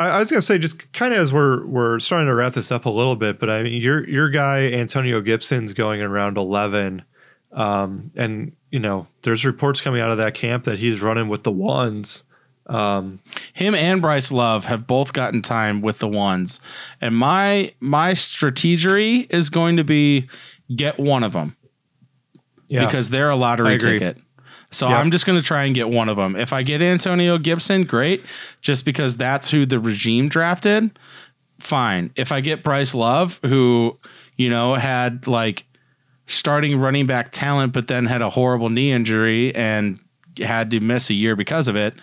I, I was gonna say just kind of as we're we're starting to wrap this up a little bit, but I mean your your guy Antonio Gibson's going in round eleven, um, and you know there's reports coming out of that camp that he's running with the ones. Um, Him and Bryce Love have both gotten time with the ones, and my my strategy is going to be get one of them. Yeah. because they're a lottery ticket. So yep. I'm just going to try and get one of them. If I get Antonio Gibson, great, just because that's who the regime drafted. Fine. If I get Bryce Love, who you know had like starting running back talent, but then had a horrible knee injury and had to miss a year because of it.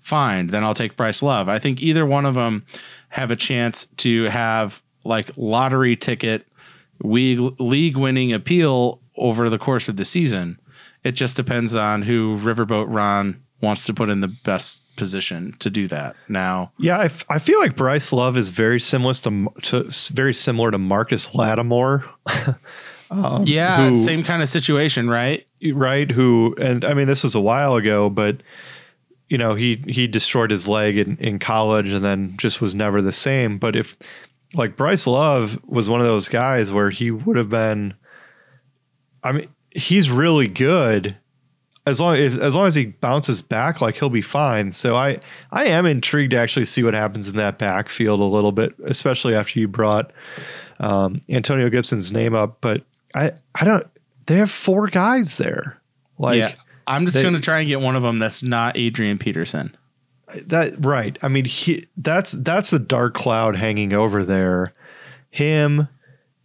Fine, then I'll take Bryce Love. I think either one of them have a chance to have like lottery ticket league league winning appeal over the course of the season. It just depends on who Riverboat Ron wants to put in the best position to do that now. Yeah, I, feel like Bryce Love is very similar to, to very similar to Marcus Lattimore. um, yeah, who, same kind of situation, right? Right. Who and I mean, this was a while ago, but you know, he he destroyed his leg in, in college and then just was never the same. But if like Bryce Love was one of those guys where he would have been. I mean, he's really good. As long if, as long as he bounces back, like he'll be fine. So I I am intrigued to actually see what happens in that backfield a little bit, especially after you brought um, Antonio Gibson's name up. But I I don't. They have four guys there. Like yeah, I'm just going to try and get one of them that's not Adrian Peterson. That right. I mean, he that's that's the dark cloud hanging over there. Him,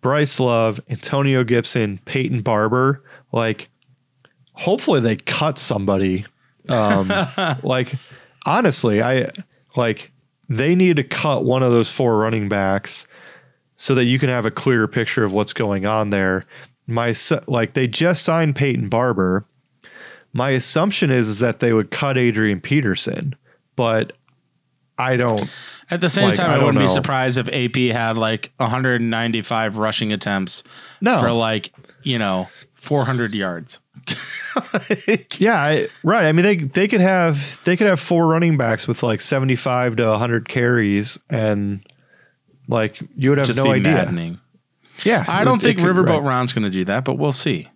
Bryce Love, Antonio Gibson, Peyton Barber, like hopefully they cut somebody. Um, like honestly, I like they need to cut one of those four running backs so that you can have a clearer picture of what's going on there. My like they just signed Peyton Barber. My assumption is, is that they would cut Adrian Peterson, but I don't. At the same like, time, I, I wouldn't know. be surprised if AP had like 195 rushing attempts no. for like, you know, 400 yards. yeah, I, right. I mean, they they could have they could have four running backs with like 75 to 100 carries, and like you would have Just no idea. Maddening. Yeah, I don't think Riverboat right. Ron's going to do that, but we'll see.